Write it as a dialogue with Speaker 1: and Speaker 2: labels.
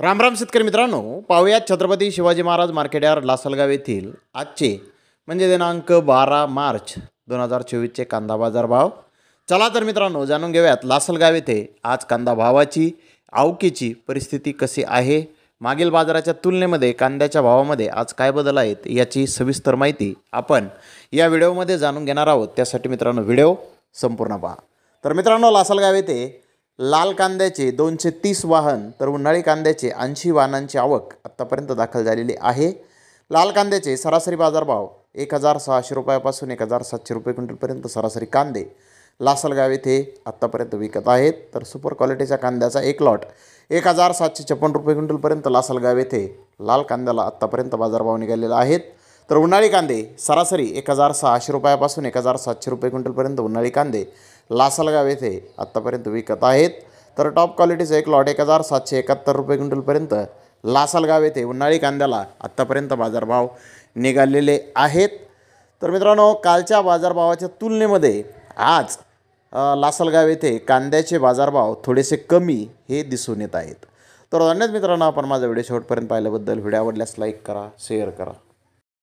Speaker 1: राम राम शेतकरी मित्रांनो पाहुयात छत्रपती शिवाजी महाराज यार लासलगाव येथील आजचे म्हणजे दिनांक बारा मार्च दोन हजार चोवीसचे कांदा बाजार भाव चला तर मित्रांनो जाणून घेऊयात लासलगाव येथे आज कांदा भावाची आवकीची परिस्थिती कशी आहे मागील बाजाराच्या तुलनेमध्ये कांद्याच्या भावामध्ये आज काय बदल आहेत याची सविस्तर माहिती आपण या व्हिडिओमध्ये जाणून घेणार आहोत त्यासाठी मित्रांनो व्हिडिओ संपूर्ण पहा तर मित्रांनो लासलगाव येथे लाल कांद्याचे दोनशे तीस वाहन तर उन्हाळी कांद्याचे ऐंशी वाहनांची आवक आत्तापर्यंत दाखल झालेली आहे लाल कांद्याचे सरासरी बाजारभाव एक हजार सहाशे रुपयापासून एक हजार सातशे रुपये क्विंटलपर्यंत सरासरी कांदे लासलगाव येथे आत्तापर्यंत विकत आहेत तर सुपर क्वालिटीच्या कांद्याचा एक लॉट एक हजार सातशे छप्पन रुपये क्विंटलपर्यंत लासलगाव येथे लाल कांद्याला आत्तापर्यंत बाजारभाव निघालेला आहेत तर उन्हाळी कांदे सरासरी एक हजार सहाशे रुपयापासून एक हजार सातशे रुपये क्विंटलपर्यंत उन्हाळी कांदे लासलगाव येथे आत्तापर्यंत विकत आहेत तर टॉप क्वालिटीचं एक लॉट एक हजार सातशे एकाहत्तर रुपये क्विंटलपर्यंत लासलगाव येथे उन्हाळी कांद्याला आत्तापर्यंत बाजारभाव निघालेले आहेत तर मित्रांनो कालच्या बाजारभावाच्या तुलनेमध्ये आज लासलगाव येथे कांद्याचे बाजारभाव थोडेसे कमी हे दिसून येत आहेत तर धन्यवाद मित्रांनो आपण माझा व्हिडिओ शेवटपर्यंत पाहिल्याबद्दल व्हिडिओ आवडल्यास लाईक करा शेअर करा